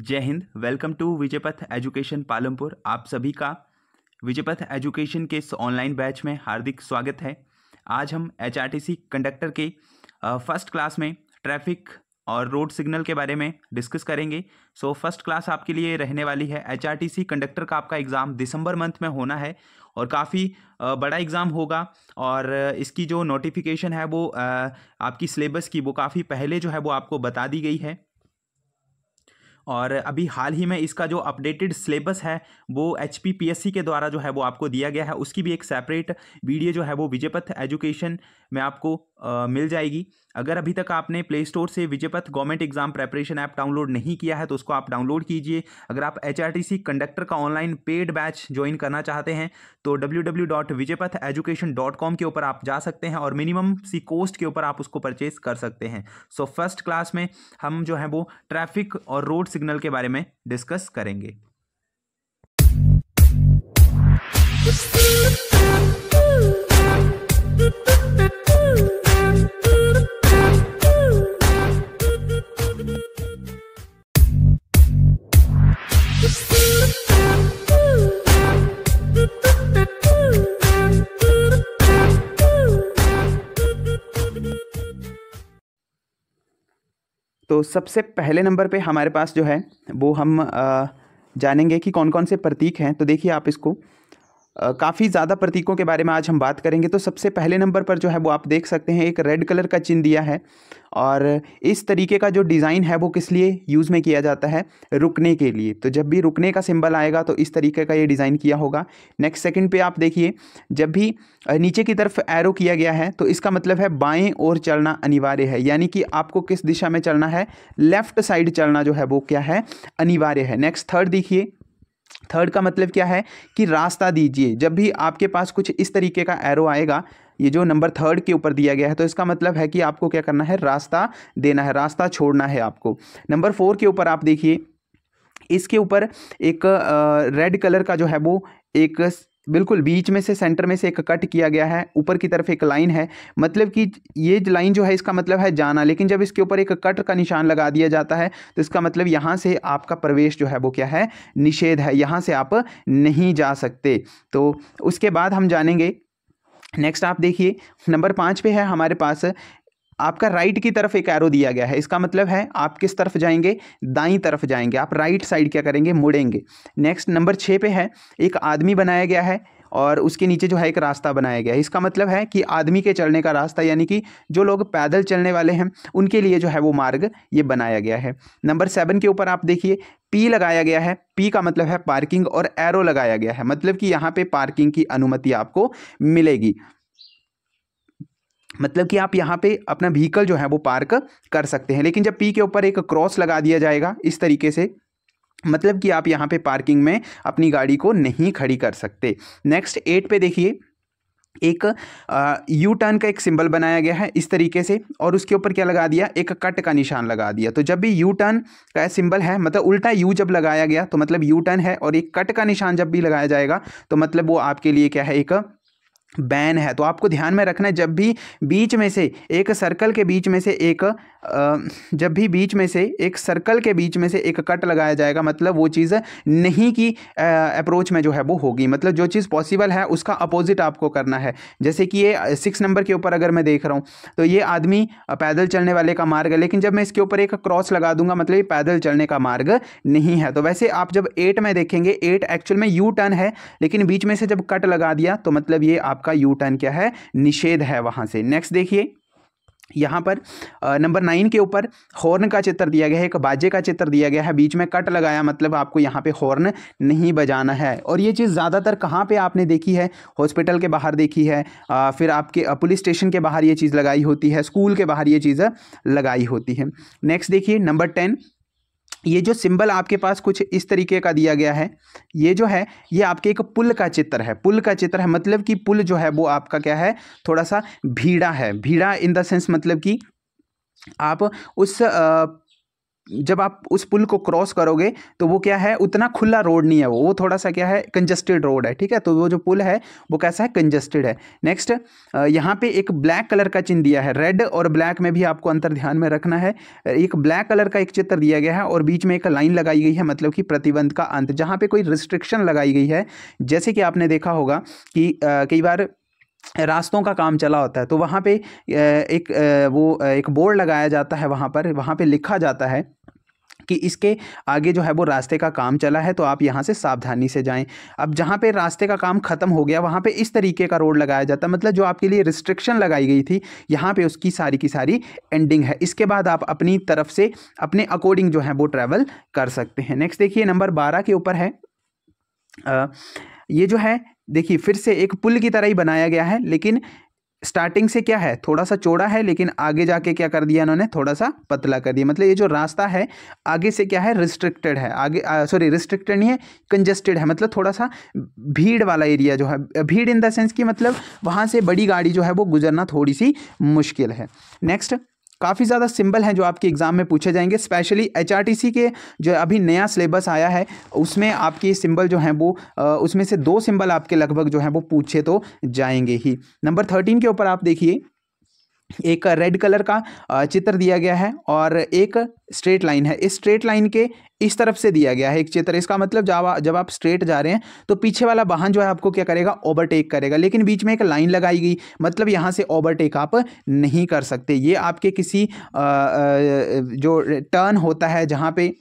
जय हिंद welcome to Vijaypath education Palampur आप सभी का विजयपथ एजुकेशन के इस ऑनलाइन बैच में हार्दिक स्वागत है आज हम एच कंडक्टर के फर्स्ट क्लास में ट्रैफिक और रोड सिग्नल के बारे में डिस्कस करेंगे सो फर्स्ट क्लास आपके लिए रहने वाली है एच कंडक्टर का आपका एग्ज़ाम दिसंबर मंथ में होना है और काफ़ी बड़ा एग्ज़ाम होगा और इसकी जो नोटिफिकेशन है वो आपकी सिलेबस की वो काफ़ी पहले जो है वो आपको बता दी गई है और अभी हाल ही में इसका जो अपडेटेड सिलेबस है वो एच पी के द्वारा जो है वो आपको दिया गया है उसकी भी एक सेपरेट वीडियो जो है वो विजयपथ एजुकेशन में आपको आ, मिल जाएगी अगर अभी तक आपने प्ले स्टोर से Vijaypath government exam preparation app download नहीं किया है तो उसको आप डाउनलोड कीजिए अगर आप एच कंडक्टर का ऑनलाइन पेड बैच ज्वाइन करना चाहते हैं तो डब्ल्यू के ऊपर आप जा सकते हैं और मिनिमम सी कोस्ट के ऊपर आप उसको परचेज कर सकते हैं सो फर्स्ट क्लास में हम जो है वो ट्रैफिक और रोड सिग्नल के बारे में डिस्कस करेंगे तो सबसे पहले नंबर पे हमारे पास जो है वो हम जानेंगे कि कौन कौन से प्रतीक हैं तो देखिए आप इसको काफ़ी ज़्यादा प्रतीकों के बारे में आज हम बात करेंगे तो सबसे पहले नंबर पर जो है वो आप देख सकते हैं एक रेड कलर का चिन्ह दिया है और इस तरीके का जो डिज़ाइन है वो किस लिए यूज़ में किया जाता है रुकने के लिए तो जब भी रुकने का सिंबल आएगा तो इस तरीके का ये डिज़ाइन किया होगा नेक्स्ट सेकंड पे आप देखिए जब भी नीचे की तरफ एरो किया गया है तो इसका मतलब है बाएं ओर चलना अनिवार्य है यानी कि आपको किस दिशा में चलना है लेफ्ट साइड चलना जो है वो क्या है अनिवार्य है नेक्स्ट थर्ड देखिए थर्ड का मतलब क्या है कि रास्ता दीजिए जब भी आपके पास कुछ इस तरीके का एरो आएगा ये जो नंबर थर्ड के ऊपर दिया गया है तो इसका मतलब है कि आपको क्या करना है रास्ता देना है रास्ता छोड़ना है आपको नंबर फोर के ऊपर आप देखिए इसके ऊपर एक रेड कलर का जो है वो एक बिल्कुल बीच में से सेंटर में से एक कट किया गया है ऊपर की तरफ एक लाइन है मतलब कि ये लाइन जो है इसका मतलब है जाना लेकिन जब इसके ऊपर एक कट का निशान लगा दिया जाता है तो इसका मतलब यहाँ से आपका प्रवेश जो है वो क्या है निषेध है यहाँ से आप नहीं जा सकते तो उसके बाद हम जानेंगे नेक्स्ट आप देखिए नंबर पाँच पे है हमारे पास आपका राइट की तरफ एक एरो दिया गया है इसका मतलब है आप किस तरफ जाएंगे दाई तरफ जाएंगे आप राइट साइड क्या करेंगे मुड़ेंगे नेक्स्ट नंबर छः पे है एक आदमी बनाया गया है और उसके नीचे जो है एक रास्ता बनाया गया है इसका मतलब है कि आदमी के चलने का रास्ता यानी कि जो लोग पैदल चलने वाले हैं उनके लिए जो है वो मार्ग ये बनाया गया है नंबर सेवन के ऊपर आप देखिए पी लगाया गया है पी का मतलब है पार्किंग और एरो लगाया गया है मतलब कि यहाँ पे पार्किंग की अनुमति आपको मिलेगी मतलब कि आप यहाँ पे अपना व्हीकल जो है वो पार्क कर सकते हैं लेकिन जब पी के ऊपर एक क्रॉस लगा दिया जाएगा इस तरीके से मतलब कि आप यहाँ पे पार्किंग में अपनी गाड़ी को नहीं खड़ी कर सकते नेक्स्ट एट पे देखिए एक यू टर्न का एक सिंबल बनाया गया है इस तरीके से और उसके ऊपर क्या लगा दिया एक कट का निशान लगा दिया तो जब भी यू टर्न का सिंबल है मतलब उल्टा यू जब लगाया गया तो मतलब यू टर्न है और एक कट का निशान जब भी लगाया जाएगा तो मतलब वो आपके लिए क्या है एक बैन है तो आपको ध्यान में रखना है जब भी बीच में से एक सर्कल के बीच में से एक जब भी बीच में से एक सर्कल के बीच में से एक कट लगाया जाएगा मतलब वो चीज़ नहीं की अप्रोच में जो है वो होगी मतलब जो चीज़ पॉसिबल है उसका अपोजिट आपको करना है जैसे कि ये सिक्स नंबर के ऊपर अगर मैं देख रहा हूँ तो ये आदमी पैदल चलने वाले का मार्ग है लेकिन जब मैं इसके ऊपर एक क्रॉस लगा दूंगा मतलब ये पैदल चलने का मार्ग नहीं है तो वैसे आप जब एट में देखेंगे एट एक्चुअल में यू टर्न है लेकिन बीच में से जब कट लगा दिया तो मतलब ये आपका यू टर्न क्या है निषेध है वहाँ से नेक्स्ट देखिए यहाँ पर नंबर नाइन के ऊपर हॉर्न का चित्र दिया गया है एक बाजे का चित्र दिया गया है बीच में कट लगाया मतलब आपको यहाँ पे हॉर्न नहीं बजाना है और ये चीज़ ज़्यादातर कहाँ पे आपने देखी है हॉस्पिटल के बाहर देखी है आ, फिर आपके पुलिस स्टेशन के बाहर ये चीज़ लगाई होती है स्कूल के बाहर ये चीज़ लगाई होती है नेक्स्ट देखिए नंबर टेन ये जो सिंबल आपके पास कुछ इस तरीके का दिया गया है ये जो है ये आपके एक पुल का चित्र है पुल का चित्र है मतलब कि पुल जो है वो आपका क्या है थोड़ा सा भीड़ा है भीड़ा इन द सेंस मतलब कि आप उस जब आप उस पुल को क्रॉस करोगे तो वो क्या है उतना खुला रोड नहीं है वो वो थोड़ा सा क्या है कंजस्टेड रोड है ठीक है तो वो जो पुल है वो कैसा है कंजस्टेड है नेक्स्ट यहाँ पे एक ब्लैक कलर का चिन्ह दिया है रेड और ब्लैक में भी आपको अंतर ध्यान में रखना है एक ब्लैक कलर का एक चित्र दिया गया है और बीच में एक लाइन लगाई गई है मतलब कि प्रतिबंध का अंत जहाँ पर कोई रिस्ट्रिक्शन लगाई गई है जैसे कि आपने देखा होगा कि कई बार रास्तों का काम चला होता है तो वहाँ पे एक वो एक बोर्ड लगाया जाता है वहाँ पर वहाँ पे लिखा जाता है कि इसके आगे जो है वो रास्ते का काम चला है तो आप यहाँ से सावधानी से जाएं अब जहाँ पे रास्ते का काम ख़त्म हो गया वहाँ पे इस तरीके का रोड लगाया जाता है मतलब जो आपके लिए रिस्ट्रिक्शन लगाई गई थी यहाँ पे उसकी सारी की सारी एंडिंग है इसके बाद आप अपनी तरफ से अपने अकॉर्डिंग जो है वो ट्रैवल कर सकते हैं नेक्स्ट देखिए नंबर बारह के ऊपर है आ, ये जो है देखिए फिर से एक पुल की तरह ही बनाया गया है लेकिन स्टार्टिंग से क्या है थोड़ा सा चौड़ा है लेकिन आगे जाके क्या कर दिया इन्होंने थोड़ा सा पतला कर दिया मतलब ये जो रास्ता है आगे से क्या है रिस्ट्रिक्टेड है आगे सॉरी रिस्ट्रिक्टेड नहीं है कंजेस्टेड है मतलब थोड़ा सा भीड़ वाला एरिया जो है भीड़ इन द सेंस कि मतलब वहाँ से बड़ी गाड़ी जो है वो गुजरना थोड़ी सी मुश्किल है नेक्स्ट काफ़ी ज़्यादा सिंबल हैं जो आपके एग्ज़ाम में पूछे जाएंगे स्पेशली एच के जो अभी नया सिलेबस आया है उसमें आपके सिंबल जो हैं वो उसमें से दो सिंबल आपके लगभग जो हैं वो पूछे तो जाएंगे ही नंबर थर्टीन के ऊपर आप देखिए एक रेड कलर का चित्र दिया गया है और एक स्ट्रेट लाइन है इस स्ट्रेट लाइन के इस तरफ से दिया गया है एक चित्र इसका मतलब जब जब आप स्ट्रेट जा रहे हैं तो पीछे वाला वाहन जो है आपको क्या करेगा ओवरटेक करेगा लेकिन बीच में एक लाइन लगाई गई मतलब यहाँ से ओवरटेक आप नहीं कर सकते ये आपके किसी जो टर्न होता है जहाँ पे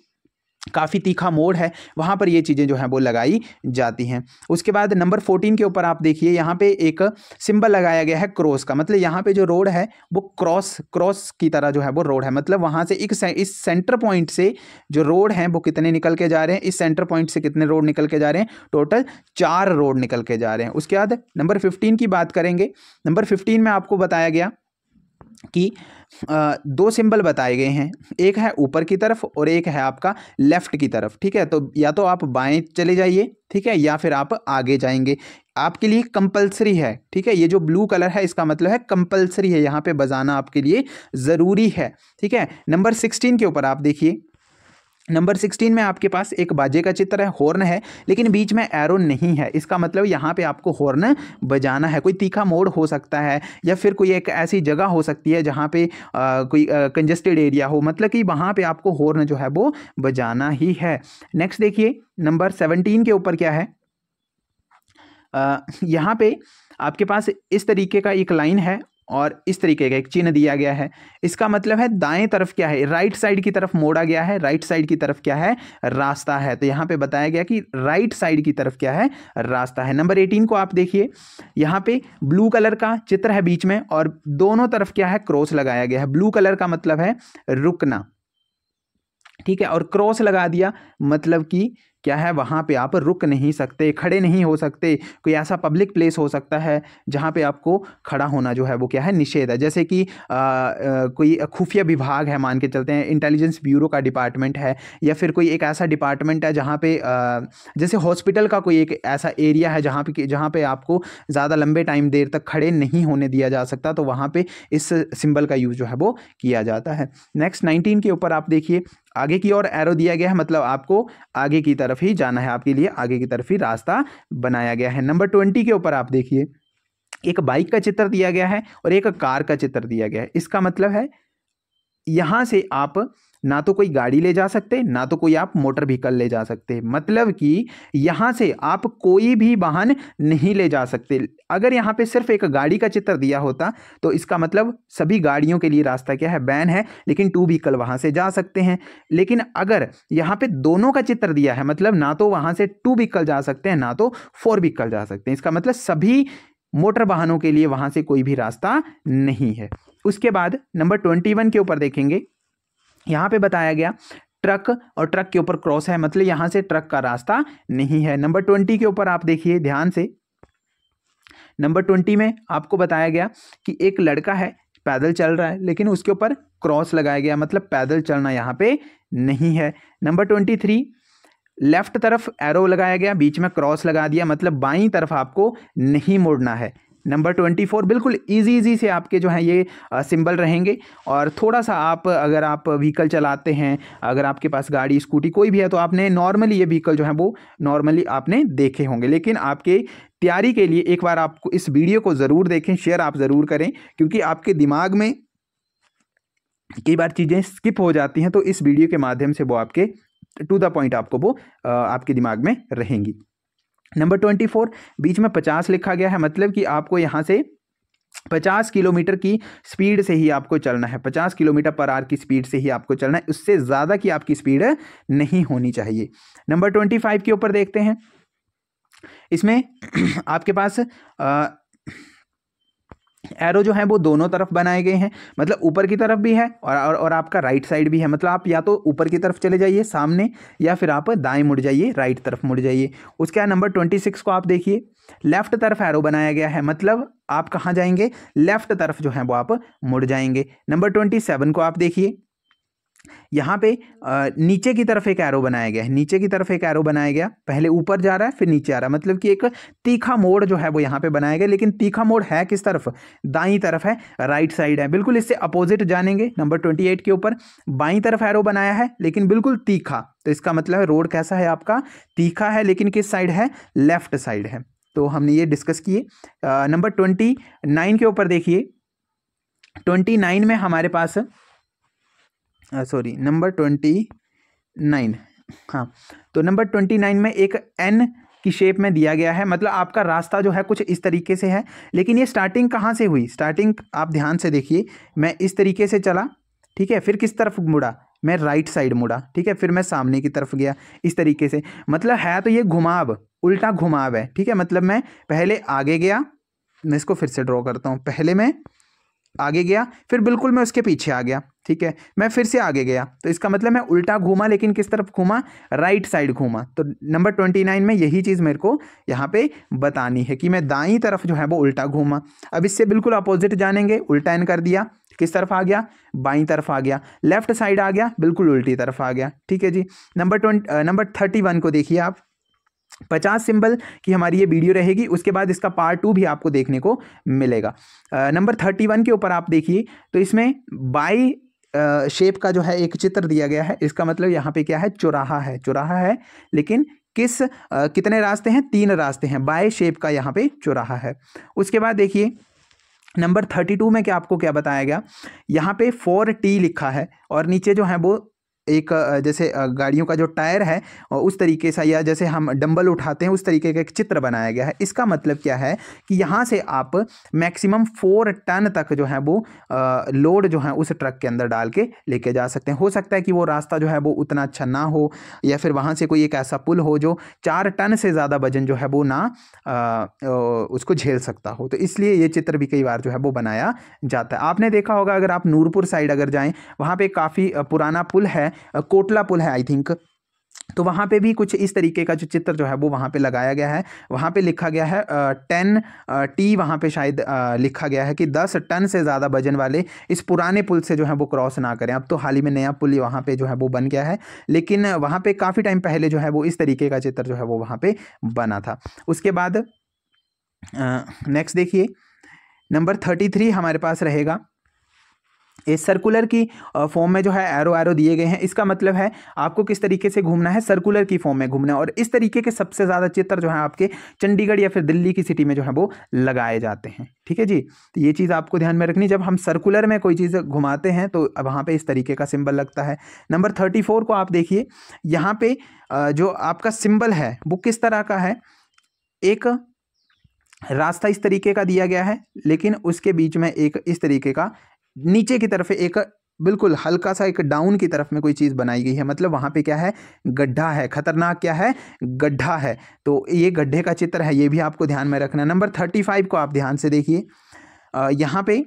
काफ़ी तीखा मोड़ है वहाँ पर ये चीज़ें जो हैं वो लगाई जाती हैं उसके बाद नंबर फोर्टीन के ऊपर आप देखिए यहाँ पे एक सिंबल लगाया गया है क्रॉस का मतलब यहाँ पे जो रोड है वो क्रॉस क्रॉस की तरह जो है वो रोड है मतलब वहाँ से एक से, इस सेंटर पॉइंट से जो रोड हैं वो कितने निकल के जा रहे हैं इस सेंटर पॉइंट से कितने रोड निकल के जा रहे हैं टोटल चार रोड निकल के जा रहे हैं उसके बाद नंबर फिफ्टीन की बात करेंगे नंबर फिफ्टीन में आपको बताया गया कि दो सिंबल बताए गए हैं एक है ऊपर की तरफ और एक है आपका लेफ़्ट की तरफ ठीक है तो या तो आप बाएं चले जाइए ठीक है या फिर आप आगे जाएंगे आपके लिए कंपलसरी है ठीक है ये जो ब्लू कलर है इसका मतलब है कंपलसरी है यहाँ पे बजाना आपके लिए ज़रूरी है ठीक है नंबर सिक्सटीन के ऊपर आप देखिए नंबर सिक्सटीन में आपके पास एक बाजे का चित्र है हॉर्न है लेकिन बीच में एरो नहीं है इसका मतलब यहाँ पे आपको हॉर्न बजाना है कोई तीखा मोड़ हो सकता है या फिर कोई एक ऐसी जगह हो सकती है जहाँ पे आ, कोई कंजेस्टेड एरिया हो मतलब कि वहाँ पे आपको हॉर्न जो है वो बजाना ही है नेक्स्ट देखिए नंबर सेवनटीन के ऊपर क्या है यहाँ पे आपके पास इस तरीके का एक लाइन है और इस तरीके का एक चिन्ह दिया गया है इसका मतलब है दाएं तरफ क्या है राइट साइड की तरफ मोड़ा गया है राइट साइड की तरफ क्या है रास्ता है तो यहाँ पे बताया गया कि राइट साइड की तरफ क्या है रास्ता है नंबर एटीन को आप देखिए यहाँ पे ब्लू कलर का चित्र है बीच में और दोनों तरफ क्या है क्रॉस लगाया गया है ब्लू कलर का मतलब है रुकना ठीक है और क्रॉस लगा दिया मतलब कि क्या है वहाँ पे आप रुक नहीं सकते खड़े नहीं हो सकते कोई ऐसा पब्लिक प्लेस हो सकता है जहाँ पे आपको खड़ा होना जो है वो क्या है निषेध है जैसे कि आ, आ, कोई खुफिया विभाग है मान के चलते हैं इंटेलिजेंस ब्यूरो का डिपार्टमेंट है या फिर कोई एक ऐसा डिपार्टमेंट है जहाँ पे आ, जैसे हॉस्पिटल का कोई एक ऐसा एरिया है जहाँ पे जहाँ पर आपको ज़्यादा लंबे टाइम देर तक खड़े नहीं होने दिया जा सकता तो वहाँ पर इस सिम्बल का यूज़ जो है वो किया जाता है नेक्स्ट नाइनटीन के ऊपर आप देखिए आगे की ओर एरो दिया गया है मतलब आपको आगे की तरफ ही जाना है आपके लिए आगे की तरफ ही रास्ता बनाया गया है नंबर ट्वेंटी के ऊपर आप देखिए एक बाइक का चित्र दिया गया है और एक कार का चित्र दिया गया है इसका मतलब है यहाँ से आप ना तो कोई गाड़ी ले जा सकते ना तो कोई आप मोटर व्हीकल ले जा सकते मतलब कि यहाँ से आप कोई भी वाहन नहीं ले जा सकते अगर यहाँ पे सिर्फ एक गाड़ी का चित्र दिया होता तो इसका मतलब सभी गाड़ियों के लिए रास्ता क्या है बैन है लेकिन टू व्हीकल वहाँ से जा सकते हैं लेकिन अगर यहाँ पे दोनों का चित्र दिया है मतलब ना तो वहाँ से टू व्हीकल जा सकते हैं ना तो फोर व्हीकल जा सकते हैं इसका मतलब सभी मोटर वाहनों के लिए वहाँ से कोई भी रास्ता नहीं है उसके बाद नंबर ट्वेंटी वन के ऊपर देखेंगे यहाँ पे बताया गया ट्रक और ट्रक के ऊपर क्रॉस है मतलब यहाँ से ट्रक का रास्ता नहीं है नंबर ट्वेंटी के ऊपर आप देखिए ध्यान से नंबर ट्वेंटी में आपको बताया गया कि एक लड़का है पैदल चल रहा है लेकिन उसके ऊपर क्रॉस लगाया गया मतलब पैदल चलना यहाँ पे नहीं है नंबर ट्वेंटी थ्री लेफ्ट तरफ एरो लगाया गया बीच में क्रॉस लगा दिया मतलब बाई तरफ आपको नहीं मोड़ना है नंबर ट्वेंटी फोर बिल्कुल इजी इजी से आपके जो हैं ये सिंबल रहेंगे और थोड़ा सा आप अगर आप व्हीकल चलाते हैं अगर आपके पास गाड़ी स्कूटी कोई भी है तो आपने नॉर्मली ये व्हीकल जो है वो नॉर्मली आपने देखे होंगे लेकिन आपके तैयारी के लिए एक बार आपको इस वीडियो को ज़रूर देखें शेयर आप ज़रूर करें क्योंकि आपके दिमाग में कई बार चीज़ें स्किप हो जाती हैं तो इस वीडियो के माध्यम से वो आपके टू द पॉइंट आपको वो आपके दिमाग में रहेंगी नंबर ट्वेंटी फोर बीच में पचास लिखा गया है मतलब कि आपको यहाँ से पचास किलोमीटर की स्पीड से ही आपको चलना है पचास किलोमीटर पर आर की स्पीड से ही आपको चलना है उससे ज़्यादा की आपकी स्पीड नहीं होनी चाहिए नंबर ट्वेंटी फाइव के ऊपर देखते हैं इसमें आपके पास आ, एरो जो है वो दोनों तरफ बनाए गए हैं मतलब ऊपर की तरफ भी है और और, और आपका राइट साइड भी है मतलब आप या तो ऊपर की तरफ चले जाइए सामने या फिर आप दाएं मुड़ जाइए राइट तरफ मुड़ जाइए उसके बाद नंबर ट्वेंटी सिक्स को आप देखिए लेफ्ट तरफ एरो बनाया गया है मतलब आप कहाँ जाएंगे लेफ्ट तरफ जो है वो आप मुड़ जाएंगे नंबर ट्वेंटी सेवन को आप देखिए यहाँ पे नीचे की तरफ एक एरो बनाया गया है नीचे की तरफ एक एरो बनाया गया पहले ऊपर जा रहा है फिर नीचे आ रहा है मतलब कि एक तीखा मोड़ जो है वो यहाँ पे बनाया गया लेकिन तीखा मोड़ है किस तरफ दाई तरफ है राइट साइड है बिल्कुल इससे अपोजिट जानेंगे नंबर ट्वेंटी एट के ऊपर बाई तरफ एरो बनाया है लेकिन बिल्कुल तीखा तो इसका मतलब रोड कैसा है आपका तीखा है लेकिन किस साइड है लेफ्ट साइड है तो हमने ये डिस्कस किए नंबर ट्वेंटी नाइन के ऊपर देखिए ट्वेंटी नाइन में हमारे पास सॉरी नंबर ट्वेंटी नाइन हाँ तो नंबर ट्वेंटी नाइन में एक एन की शेप में दिया गया है मतलब आपका रास्ता जो है कुछ इस तरीके से है लेकिन ये स्टार्टिंग कहाँ से हुई स्टार्टिंग आप ध्यान से देखिए मैं इस तरीके से चला ठीक है फिर किस तरफ मुड़ा मैं राइट साइड मुड़ा ठीक है फिर मैं सामने की तरफ गया इस तरीके से मतलब है तो ये घुमाव उल्टा घुमाव है ठीक है मतलब मैं पहले आगे गया मैं इसको फिर से ड्रॉ करता हूँ पहले मैं आगे गया फिर बिल्कुल मैं उसके पीछे आ गया ठीक है मैं फिर से आगे गया तो इसका मतलब मैं उल्टा घूमा लेकिन किस तरफ घूमा राइट साइड घूमा तो नंबर ट्वेंटी नाइन में यही चीज़ मेरे को यहाँ पे बतानी है कि मैं दाई तरफ जो है वो उल्टा घूमा अब इससे बिल्कुल अपोजिट जानेंगे उल्टा इन कर दिया किस तरफ आ गया बाई तरफ आ गया लेफ्ट साइड आ गया बिल्कुल उल्टी तरफ आ गया ठीक है जी number twenty number thirty one को देखिए आप पचास सिंबल की हमारी ये वीडियो रहेगी उसके बाद इसका पार्ट टू भी आपको देखने को मिलेगा नंबर थर्टी वन के ऊपर आप देखिए तो इसमें बाई शेप का जो है एक चित्र दिया गया है इसका मतलब यहाँ पे क्या है चौराहा है चौराहा है लेकिन किस आ, कितने रास्ते हैं तीन रास्ते हैं बाय शेप का यहाँ पे चौराहा है उसके बाद देखिए नंबर थर्टी टू में क्या आपको क्या बताया गया यहाँ पे फोर टी लिखा है और नीचे जो है वो एक जैसे गाड़ियों का जो टायर है उस तरीके से या जैसे हम डंबल उठाते हैं उस तरीके का एक चित्र बनाया गया है इसका मतलब क्या है कि यहाँ से आप मैक्सिमम फोर टन तक जो है वो लोड जो है उस ट्रक के अंदर डाल के लेके जा सकते हैं हो सकता है कि वो रास्ता जो है वो उतना अच्छा ना हो या फिर वहाँ से कोई एक ऐसा पुल हो जो चार टन से ज़्यादा वजन जो है वो ना उसको झेल सकता हो तो इसलिए ये चित्र भी कई बार जो है वो बनाया जाता है आपने देखा होगा अगर आप नूरपुर साइड अगर जाएँ वहाँ पर काफ़ी पुराना पुल है कोटला पुल है आई थिंक तो वहाँ पे भी कुछ इस तरीके का जो चित्र जो है वो वहाँ पे लगाया गया है वहाँ पे लिखा गया है टेन टी वहाँ पे शायद लिखा गया है कि दस टन से ज़्यादा वजन वाले इस पुराने पुल से जो है वो क्रॉस ना करें अब तो हाल ही में नया पुल वहाँ पे जो है वो बन गया है लेकिन वहाँ पे काफ़ी टाइम पहले जो है वो इस तरीके का चित्र जो है वो वहाँ पर बना था उसके बाद नेक्स्ट देखिए नंबर थर्टी थ्री हमारे पास रहेगा इस सर्कुलर की फॉर्म में जो है एरो एरो दिए गए हैं इसका मतलब है आपको किस तरीके से घूमना है सर्कुलर की फॉर्म में घूमना है और इस तरीके के सबसे ज़्यादा चित्र जो है आपके चंडीगढ़ या फिर दिल्ली की सिटी में जो है वो लगाए जाते हैं ठीक है जी तो ये चीज़ आपको ध्यान में रखनी जब हम सर्कुलर में कोई चीज़ घुमाते हैं तो वहाँ पर इस तरीके का सिम्बल लगता है नंबर थर्टी फोर को आप देखिए यहाँ पर जो आपका सिम्बल है वो किस तरह का है एक रास्ता इस तरीके का दिया गया है लेकिन उसके बीच में एक इस तरीके का नीचे की तरफ एक बिल्कुल हल्का सा एक डाउन की तरफ में कोई चीज़ बनाई गई है मतलब वहाँ पे क्या है गड्ढा है खतरनाक क्या है गड्ढा है तो ये गड्ढे का चित्र है ये भी आपको ध्यान में रखना नंबर थर्टी फाइव को आप ध्यान से देखिए यहाँ पे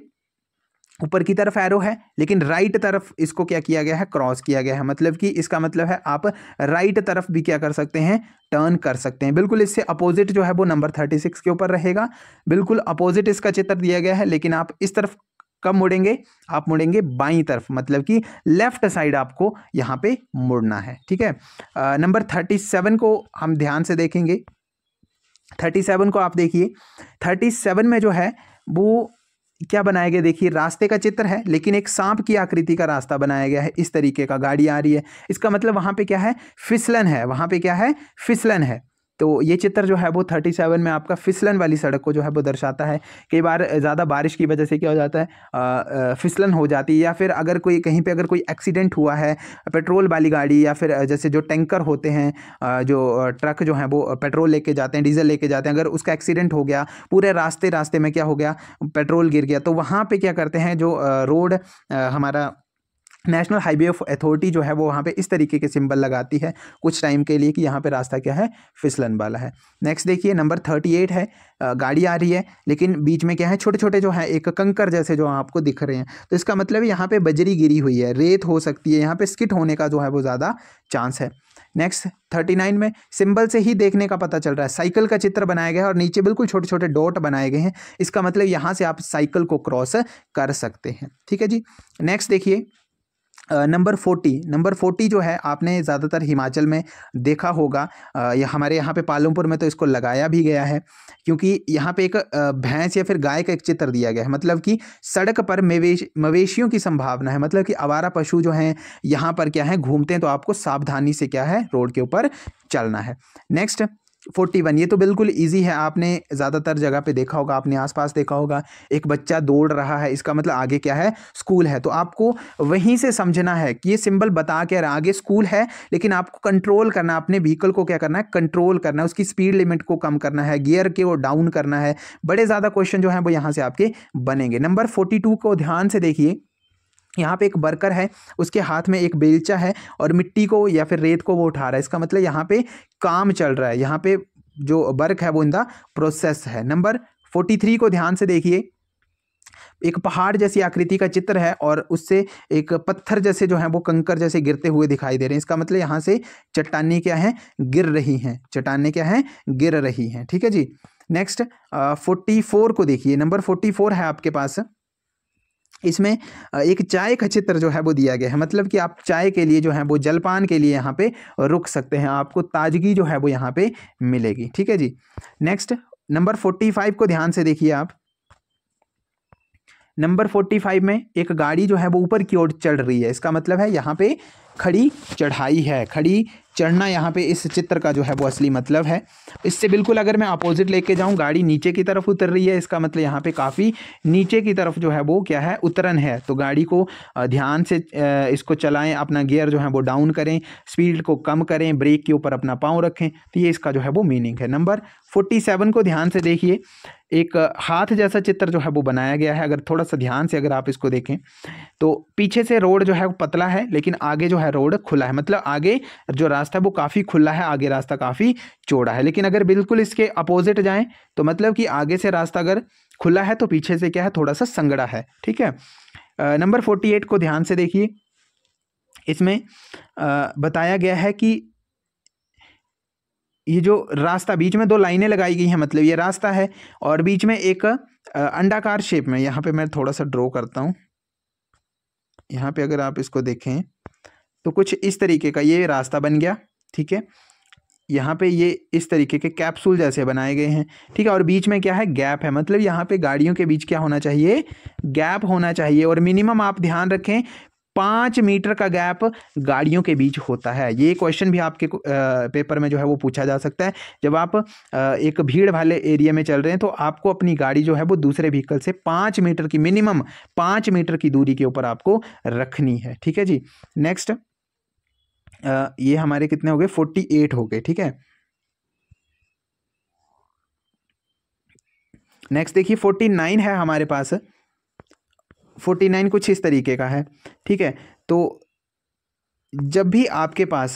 ऊपर की तरफ एरो है लेकिन राइट तरफ इसको क्या किया गया है क्रॉस किया गया है मतलब कि इसका मतलब है आप राइट तरफ भी क्या कर सकते हैं टर्न कर सकते हैं बिल्कुल इससे अपोजिट जो है वो नंबर थर्टी सिक्स के ऊपर रहेगा बिल्कुल अपोजिट इसका चित्र दिया गया है लेकिन आप इस तरफ कब मुड़ेंगे आप मुड़ेंगे बाई तरफ मतलब कि लेफ्ट साइड आपको यहाँ पे मुड़ना है ठीक है नंबर थर्टी सेवन को हम ध्यान से देखेंगे थर्टी सेवन को आप देखिए थर्टी सेवन में जो है वो क्या बनाया गया देखिए रास्ते का चित्र है लेकिन एक सांप की आकृति का रास्ता बनाया गया है इस तरीके का गाड़ी आ रही है इसका मतलब वहाँ पे क्या है फिसलन है वहाँ पे क्या है फिसलन है तो ये चित्र जो है वो थर्टी सेवन में आपका फिसलन वाली सड़क को जो है वो दर्शाता है कई बार ज़्यादा बारिश की वजह से क्या हो जाता है आ, आ, फिसलन हो जाती है या फिर अगर कोई कहीं पर अगर कोई एक्सीडेंट हुआ है पेट्रोल वाली गाड़ी या फिर जैसे जो टैंकर होते हैं जो ट्रक जो है वो पेट्रोल लेके जाते हैं डीजल लेके जाते हैं अगर उसका एक्सीडेंट हो गया पूरे रास्ते रास्ते में क्या हो गया पेट्रोल गिर गया तो वहाँ पर क्या करते हैं जो रोड हमारा नेशनल हाईवे ऑफ अथॉरिटी जो है वो वहाँ पे इस तरीके के सिंबल लगाती है कुछ टाइम के लिए कि यहाँ पे रास्ता क्या है फिसलन वाला है नेक्स्ट देखिए नंबर थर्टी एट है गाड़ी आ रही है लेकिन बीच में क्या है छोटे छोटे जो है एक कंकर जैसे जो आपको दिख रहे हैं तो इसका मतलब यहाँ पे बजरी गिरी हुई है रेत हो सकती है यहाँ पर स्किट होने का जो है वो ज़्यादा चांस है नेक्स्ट थर्टी नाइन में सिंबल से ही देखने का पता चल रहा है साइकिल का चित्र बनाया गया है और नीचे बिल्कुल छोटे छोटे डॉट बनाए गए हैं इसका मतलब यहाँ से आप साइकिल को क्रॉस कर सकते हैं ठीक है जी नेक्स्ट देखिए नंबर फोर्टी नंबर फोर्टी जो है आपने ज़्यादातर हिमाचल में देखा होगा या हमारे यहाँ पे पालमपुर में तो इसको लगाया भी गया है क्योंकि यहाँ पे एक भैंस या फिर गाय का एक चित्र दिया गया है मतलब कि सड़क पर मवेश मवेशियों की संभावना है मतलब कि आवारा पशु जो हैं यहाँ पर क्या है घूमते हैं तो आपको सावधानी से क्या है रोड के ऊपर चलना है नेक्स्ट फोर्टी वन ये तो बिल्कुल इजी है आपने ज़्यादातर जगह पे देखा होगा आपने आसपास देखा होगा एक बच्चा दौड़ रहा है इसका मतलब आगे क्या है स्कूल है तो आपको वहीं से समझना है कि ये सिंबल बता के आगे स्कूल है लेकिन आपको कंट्रोल करना अपने व्हीकल को क्या करना है कंट्रोल करना है उसकी स्पीड लिमिट को कम करना है गियर के वो डाउन करना है बड़े ज़्यादा क्वेश्चन जो हैं वो यहाँ से आपके बनेंगे नंबर फोर्टी को ध्यान से देखिए यहाँ पे एक वर्कर है उसके हाथ में एक बेलचा है और मिट्टी को या फिर रेत को वो उठा रहा है इसका मतलब यहाँ पे काम चल रहा है यहाँ पे जो वर्क है वो इन द प्रोसेस है नंबर फोर्टी थ्री को ध्यान से देखिए एक पहाड़ जैसी आकृति का चित्र है और उससे एक पत्थर जैसे जो है वो कंकर जैसे गिरते हुए दिखाई दे रहे हैं इसका मतलब यहाँ से चट्टाने क्या हैं गिर रही हैं चट्टाने क्या हैं गिर रही हैं ठीक है जी नेक्स्ट फोर्टी फोर को देखिए नंबर फोर्टी फोर है आपके पास इसमें एक चाय का चित्र जो है वो दिया गया है मतलब कि आप चाय के लिए जो है वो जलपान के लिए यहाँ पे रुक सकते हैं आपको ताजगी जो है वो यहाँ पे मिलेगी ठीक है जी नेक्स्ट नंबर फोर्टी फाइव को ध्यान से देखिए आप नंबर फोर्टी फाइव में एक गाड़ी जो है वो ऊपर की ओर चढ़ रही है इसका मतलब है यहाँ पे खड़ी चढ़ाई है खड़ी चढ़ना यहाँ पे इस चित्र का जो है वो असली मतलब है इससे बिल्कुल अगर मैं अपोजिट लेके जाऊँ गाड़ी नीचे की तरफ उतर रही है इसका मतलब यहाँ पे काफ़ी नीचे की तरफ जो है वो क्या है उतरन है तो गाड़ी को ध्यान से इसको चलाएं अपना गियर जो है वो डाउन करें स्पीड को कम करें ब्रेक के ऊपर अपना पाँव रखें तो ये इसका जो है वो मीनिंग है नंबर फोर्टी सेवन को ध्यान से देखिए एक हाथ जैसा चित्र जो है वो बनाया गया है अगर थोड़ा सा ध्यान से अगर आप इसको देखें तो पीछे से रोड जो है वो पतला है लेकिन आगे जो है रोड खुला है मतलब आगे जो रास्ता है वो काफ़ी खुला है आगे रास्ता काफ़ी चौड़ा है लेकिन अगर बिल्कुल इसके अपोजिट जाएँ तो मतलब कि आगे से रास्ता अगर खुला है तो पीछे से क्या है थोड़ा सा संगड़ा है ठीक है नंबर फोर्टी एट को ध्यान से देखिए इसमें बताया गया है कि ये जो रास्ता बीच में दो लाइनें लगाई गई हैं मतलब ये रास्ता है और बीच में एक अंडाकार शेप में यहाँ पे मैं थोड़ा सा ड्रॉ करता हूँ यहाँ पे अगर आप इसको देखें तो कुछ इस तरीके का ये रास्ता बन गया ठीक है यहाँ पे ये इस तरीके के कैप्सूल जैसे बनाए गए हैं ठीक है और बीच में क्या है गैप है मतलब यहाँ पे गाड़ियों के बीच क्या होना चाहिए गैप होना चाहिए और मिनिमम आप ध्यान रखें पाँच मीटर का गैप गाड़ियों के बीच होता है ये क्वेश्चन भी आपके पेपर में जो है वो पूछा जा सकता है जब आप एक भीड़ वाले एरिया में चल रहे हैं तो आपको अपनी गाड़ी जो है वो दूसरे व्हीकल से पाँच मीटर की मिनिमम पाँच मीटर की दूरी के ऊपर आपको रखनी है ठीक है जी नेक्स्ट ये हमारे कितने हो गए फोर्टी एट हो गए ठीक है नेक्स्ट देखिए फोर्टी नाइन है हमारे पास फोर्टी नाइन कुछ इस तरीके का है ठीक है तो जब भी आपके पास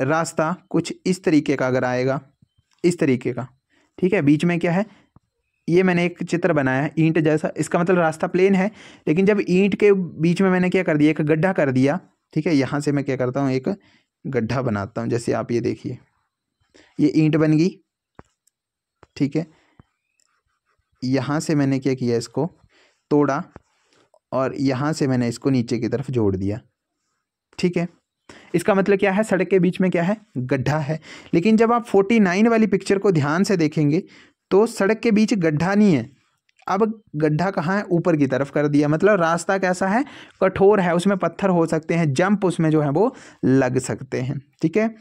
रास्ता कुछ इस तरीके का अगर आएगा इस तरीके का ठीक है बीच में क्या है ये मैंने एक चित्र बनाया है ईंट जैसा इसका मतलब रास्ता प्लेन है लेकिन जब ईंट के बीच में मैंने क्या कर दिया एक गड्ढा कर दिया ठीक है यहाँ से मैं क्या करता हूँ एक गड्ढा बनाता हूँ जैसे आप ये देखिए ये ईंट बन गई ठीक है यहाँ से मैंने क्या किया इसको तोड़ा और यहाँ से मैंने इसको नीचे की तरफ जोड़ दिया ठीक है इसका मतलब क्या है सड़क के बीच में क्या है गड्ढा है लेकिन जब आप फोर्टी नाइन वाली पिक्चर को ध्यान से देखेंगे तो सड़क के बीच गड्ढा नहीं है अब गड्ढा कहाँ है ऊपर की तरफ कर दिया मतलब रास्ता कैसा है कठोर है उसमें पत्थर हो सकते हैं जंप उसमें जो है वो लग सकते हैं ठीक है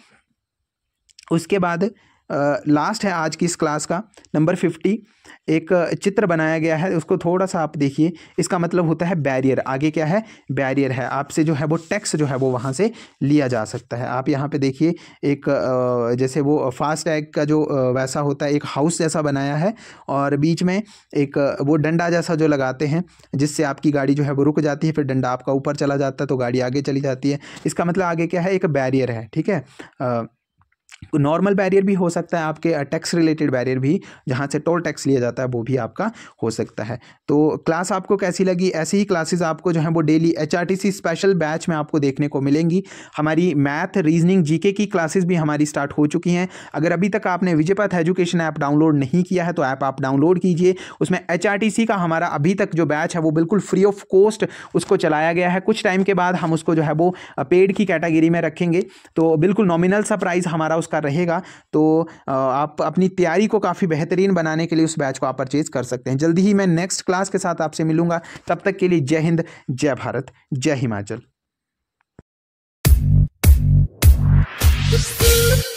उसके बाद लास्ट है आज की इस क्लास का नंबर फिफ्टी एक चित्र बनाया गया है उसको थोड़ा सा आप देखिए इसका मतलब होता है बैरियर आगे क्या है बैरियर है आपसे जो है वो टैक्स जो है वो वहाँ से लिया जा सकता है आप यहाँ पे देखिए एक जैसे वो फास्ट टैग का जो वैसा होता है एक हाउस जैसा बनाया है और बीच में एक वो डंडा जैसा जो लगाते हैं जिससे आपकी गाड़ी जो है वो रुक जाती है फिर डंडा आपका ऊपर चला जाता है तो गाड़ी आगे चली जाती है इसका मतलब आगे क्या है एक बैरियर है ठीक है नॉर्मल बैरियर भी हो सकता है आपके टैक्स रिलेटेड बैरियर भी जहाँ से टोल टैक्स लिया जाता है वो भी आपका हो सकता है तो क्लास आपको कैसी लगी ऐसी ही क्लासेस आपको जो है वो डेली एच स्पेशल बैच में आपको देखने को मिलेंगी हमारी मैथ रीजनिंग जीके की क्लासेस भी हमारी स्टार्ट हो चुकी हैं अगर अभी तक आपने विजयपथ एजुकेशन ऐप डाउनलोड नहीं किया है तो ऐप आप डाउनलोड कीजिए उसमें एच का हमारा अभी तक जो बैच है वो बिल्कुल फ्री ऑफ कॉस्ट उसको चलाया गया है कुछ टाइम के बाद हम उसको जो है वो पेड की कैटेगरी में रखेंगे तो बिल्कुल नॉमिनल सा प्राइज हमारा उसका का रहेगा तो आप अपनी तैयारी को काफ़ी बेहतरीन बनाने के लिए उस बैच को आप परचेज़ कर सकते हैं जल्दी ही मैं नेक्स्ट क्लास के साथ आपसे मिलूंगा तब तक के लिए जय हिंद जय भारत जय हिमाचल